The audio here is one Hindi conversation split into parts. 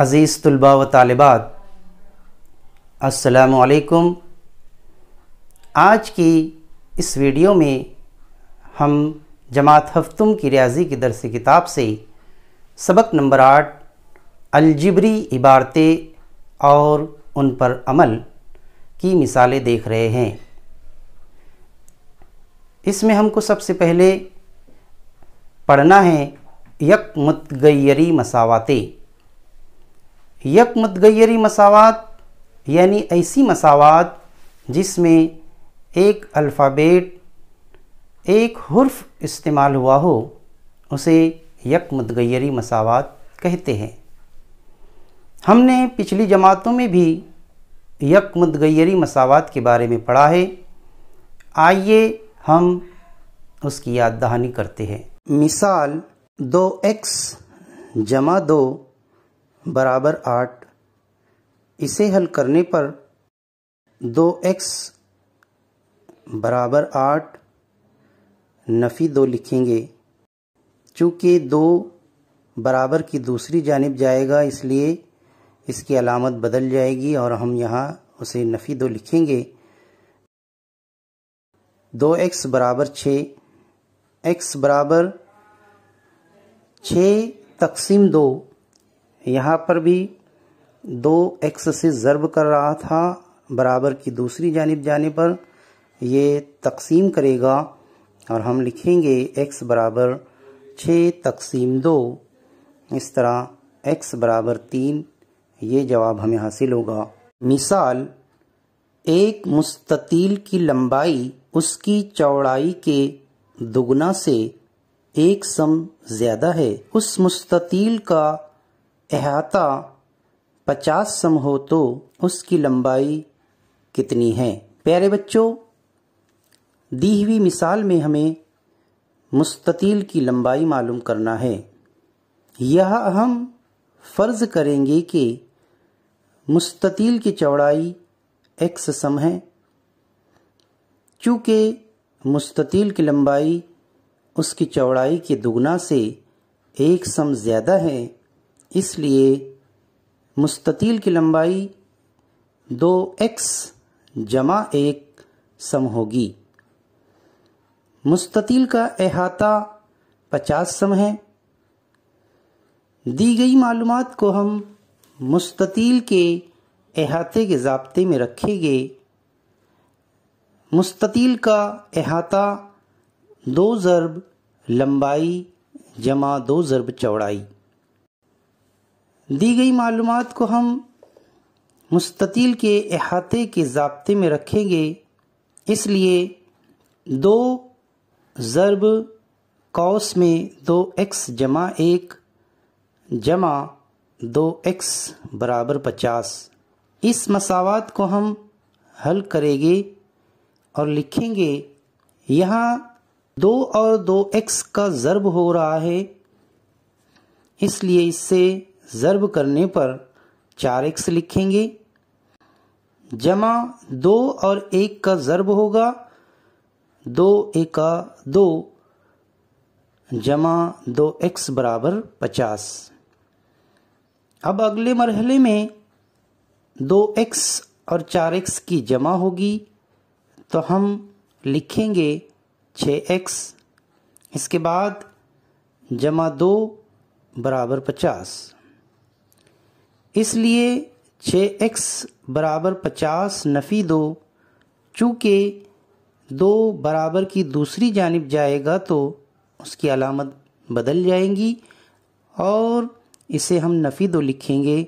अज़ीज़ तलबा व तालिबात असलकुम आज की इस वीडियो में हम जमात हफ्तुम की रियाजी की दरसी किताब से सबक नंबर आठ अलजबरी इबारतें और उन पर अमल की मिसालें देख रहे हैं इसमें हमको सबसे पहले पढ़ना है यक मतगैरी मसावतें यक मतगैरी मसावत यानी ऐसी मसावत जिसमें एक अल्फ़ाबेट एक हर्फ इस्तेमाल हुआ हो उसे यक मतगैरी मसावत कहते हैं हमने पिछली जमातों में भी यक मतगैरी मसावत के बारे में पढ़ा है आइए हम उसकी याद दहानी करते हैं मिसाल दो एक्स जमा दो बराबर आठ इसे हल करने पर दो एक्स बराबर आठ नफ़ी दो लिखेंगे चूँकि दो बराबर की दूसरी जानब जाएगा इसलिए इसकी अलामत बदल जाएगी और हम यहाँ उसे नफ़ी दो लिखेंगे दो एक्स बराबर छ एक्स बराबर छ तकसीम दो यहाँ पर भी दो एक्स से ज़रब कर रहा था बराबर की दूसरी जानब जाने पर ये तकसीम करेगा और हम लिखेंगे एक्स बराबर छः तकसीम दो इस तरह एक्स बराबर तीन ये जवाब हमें हासिल होगा मिसाल एक मुस्ततील की लंबाई उसकी चौड़ाई के दुगना से एक सम ज़्यादा है उस मुस्ततील का अहाता पचास सम हो तो उसकी लंबाई कितनी है प्यारे बच्चों दी हुई मिसाल में हमें मुस्ततील की लंबाई मालूम करना है यह हम फर्ज करेंगे कि मुस्ततील की चौड़ाई एक्स सम है चूँकि मुस्ततील की लंबाई उसकी चौड़ाई के दुगना से एक सम ज़्यादा है इसलिए मुस्ततील की लंबाई दो एक्स जमा एक सम होगी मुस्ततील का अहाता पचास सम है दी गई मालूम को हम मुस्ततील के अहाते के जबते में रखेंगे मुस्ततील का अहाता दो ज़रब लंबाई जमा दो ज़रब चौड़ाई दी गई मालूम को हम मुस्ततील के अहाते के जबते में रखेंगे इसलिए दो ज़रब कौस में दो एक्स जमा एक जमा दो एक्स बराबर पचास इस मसावत को हम हल करेंगे और लिखेंगे यहाँ दो और दो एक्स का ज़रब हो रहा है इसलिए इससे ज़र्ब करने पर चार एक्स लिखेंगे जमा दो और एक का ज़र्ब होगा दो का दो जमा दो एक्स बराबर पचास अब अगले मरहले में दो एक्स और चार एक्स की जमा होगी तो हम लिखेंगे छ एक्स इसके बाद जमा दो बराबर पचास इसलिए छः एक्स बराबर पचास नफ़ी दो चूँकि दो बराबर की दूसरी जानब जाएगा तो उसकी अलामत बदल जाएंगी और इसे हम नफ़ी दो लिखेंगे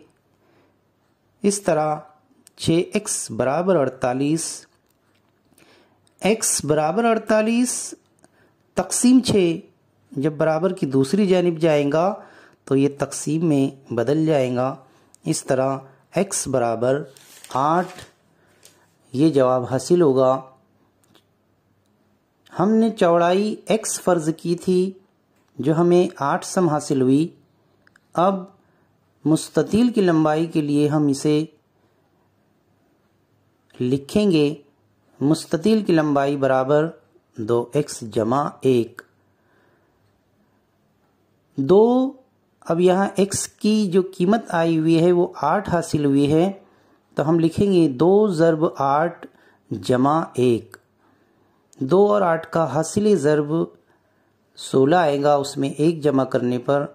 इस तरह छः एक्स बराबर अड़तालीस एक्स बराबर अड़तालीस तकसीम छः जब बराबर की दूसरी जानब जाएगा तो ये तकसीम में बदल जाएगा इस तरह x बराबर आठ ये जवाब हासिल होगा हमने चौड़ाई x फर्ज की थी जो हमें आठ सम हासिल हुई अब मुस्ततील की लंबाई के लिए हम इसे लिखेंगे मुस्ततील की लंबाई बराबर दो एक्स जमा एक दो अब यहाँ x की जो कीमत आई हुई है वो आठ हासिल हुई है तो हम लिखेंगे दो ज़रब आठ जमा एक दो और आठ का हासिल ज़रब सोलह आएगा उसमें एक जमा करने पर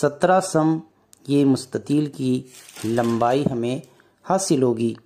सत्रह सम ये मुस्ततील की लंबाई हमें हासिल होगी